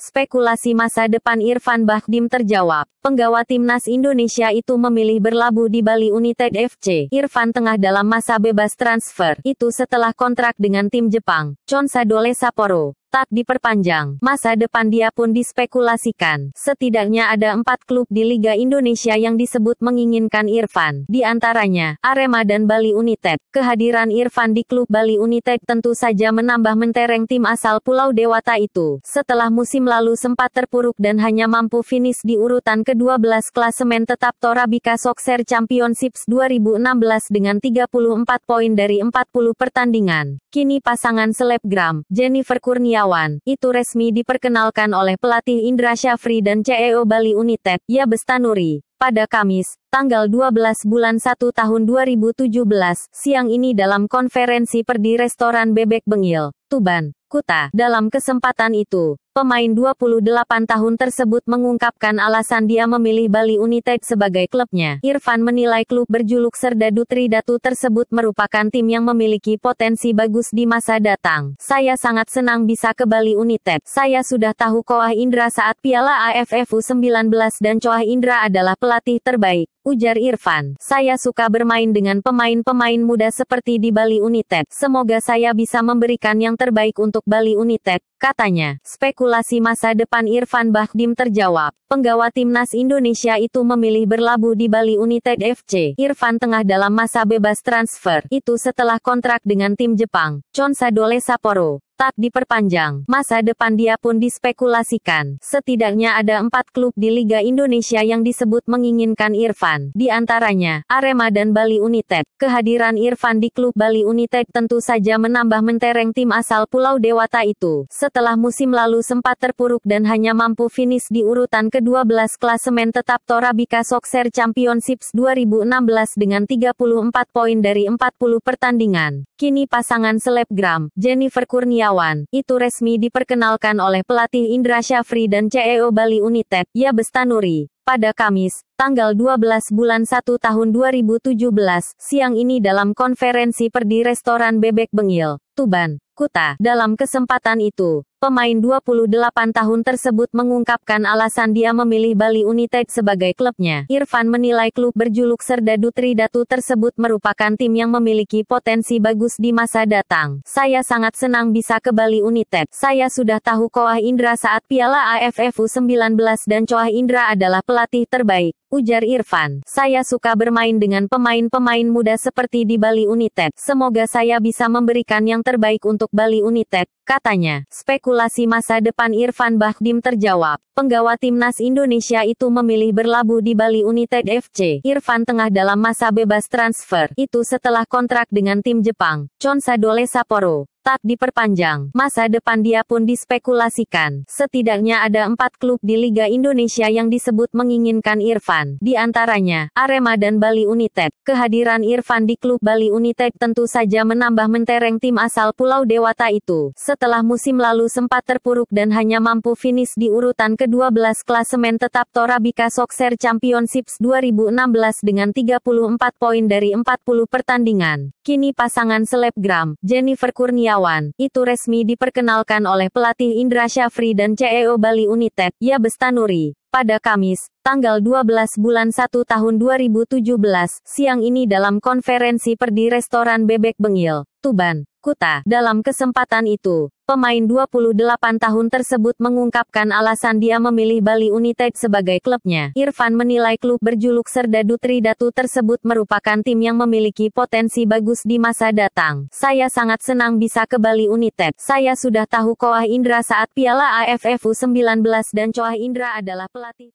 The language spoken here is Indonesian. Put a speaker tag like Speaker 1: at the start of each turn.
Speaker 1: Spekulasi masa depan Irfan Bahdim terjawab. Penggawa timnas Indonesia itu memilih berlabuh di Bali United FC. Irfan tengah dalam masa bebas transfer, itu setelah kontrak dengan tim Jepang, Dole Sapporo tak diperpanjang. Masa depan dia pun dispekulasikan. Setidaknya ada empat klub di Liga Indonesia yang disebut menginginkan Irfan. Di antaranya, Arema dan Bali United. Kehadiran Irfan di klub Bali United tentu saja menambah mentereng tim asal Pulau Dewata itu. Setelah musim lalu sempat terpuruk dan hanya mampu finish di urutan ke-12 klasemen tetap Torabika Soccer Championships 2016 dengan 34 poin dari 40 pertandingan. Kini pasangan selebgram, Jennifer Kurnia Setiawan, itu resmi diperkenalkan oleh pelatih Indra Syafri dan CEO Bali United, Ya Bestanuri, pada Kamis, tanggal 12 bulan 1 tahun 2017, siang ini dalam konferensi per Restoran Bebek Bengil, Tuban, Kuta. Dalam kesempatan itu, Pemain 28 tahun tersebut mengungkapkan alasan dia memilih Bali United sebagai klubnya. Irfan menilai klub berjuluk Serdadu Tridatu tersebut merupakan tim yang memiliki potensi bagus di masa datang. Saya sangat senang bisa ke Bali United. Saya sudah tahu Koah Indra saat Piala AFF U19 dan Coah Indra adalah pelatih terbaik ujar Irfan. Saya suka bermain dengan pemain-pemain muda seperti di Bali United. Semoga saya bisa memberikan yang terbaik untuk Bali United, katanya. Spekulasi spekulasi masa depan Irfan Bahdim terjawab. Penggawa timnas Indonesia itu memilih berlabuh di Bali United FC. Irfan tengah dalam masa bebas transfer, itu setelah kontrak dengan tim Jepang, Dole Sapporo tak diperpanjang. Masa depan dia pun dispekulasikan. Setidaknya ada empat klub di Liga Indonesia yang disebut menginginkan Irfan. Di antaranya, Arema dan Bali United. Kehadiran Irfan di klub Bali United tentu saja menambah mentereng tim asal Pulau Dewata itu. Setelah musim lalu sempat terpuruk dan hanya mampu finish di urutan ke-12 klasemen tetap Torabika Soccer Championships 2016 dengan 34 poin dari 40 pertandingan. Kini pasangan selebgram, Jennifer Kurnia Setiawan, itu resmi diperkenalkan oleh pelatih Indra Syafri dan CEO Bali United, Yabestanuri, pada Kamis, tanggal 12 bulan 1 tahun 2017, siang ini dalam konferensi per restoran Bebek Bengil, Tuban, Kuta. Dalam kesempatan itu, Pemain 28 tahun tersebut mengungkapkan alasan dia memilih Bali United sebagai klubnya. Irfan menilai klub berjuluk Serdadu Tridatu tersebut merupakan tim yang memiliki potensi bagus di masa datang. Saya sangat senang bisa ke Bali United. Saya sudah tahu Koah Indra saat Piala AFF U19 dan Coah Indra adalah pelatih terbaik ujar Irfan. Saya suka bermain dengan pemain-pemain muda seperti di Bali United. Semoga saya bisa memberikan yang terbaik untuk Bali United. Katanya, spekulasi masa depan Irfan Bahdim terjawab. Penggawa timnas Indonesia itu memilih berlabuh di Bali United FC. Irfan tengah dalam masa bebas transfer, itu setelah kontrak dengan tim Jepang, Chonsa Dole Sapporo tak diperpanjang. Masa depan dia pun dispekulasikan. Setidaknya ada empat klub di Liga Indonesia yang disebut menginginkan Irfan. Di antaranya, Arema dan Bali United. Kehadiran Irfan di klub Bali United tentu saja menambah mentereng tim asal Pulau Dewata itu. Setelah musim lalu sempat terpuruk dan hanya mampu finish di urutan ke-12 klasemen tetap Torabika Soccer Championships 2016 dengan 34 poin dari 40 pertandingan. Kini pasangan selebgram, Jennifer Kurnia Kurniawan. Itu resmi diperkenalkan oleh pelatih Indra Syafri dan CEO Bali United, Yabestanuri. Pada Kamis, tanggal 12 bulan 1 tahun 2017, siang ini dalam konferensi perdi restoran Bebek Bengil, Tuban, Kuta. Dalam kesempatan itu, pemain 28 tahun tersebut mengungkapkan alasan dia memilih Bali United sebagai klubnya. Irfan menilai klub berjuluk Serdadu Tridatu tersebut merupakan tim yang memiliki potensi bagus di masa datang. Saya sangat senang bisa ke Bali United. Saya sudah tahu Koah Indra saat Piala AFF U19 dan Coah Indra adalah pelatih.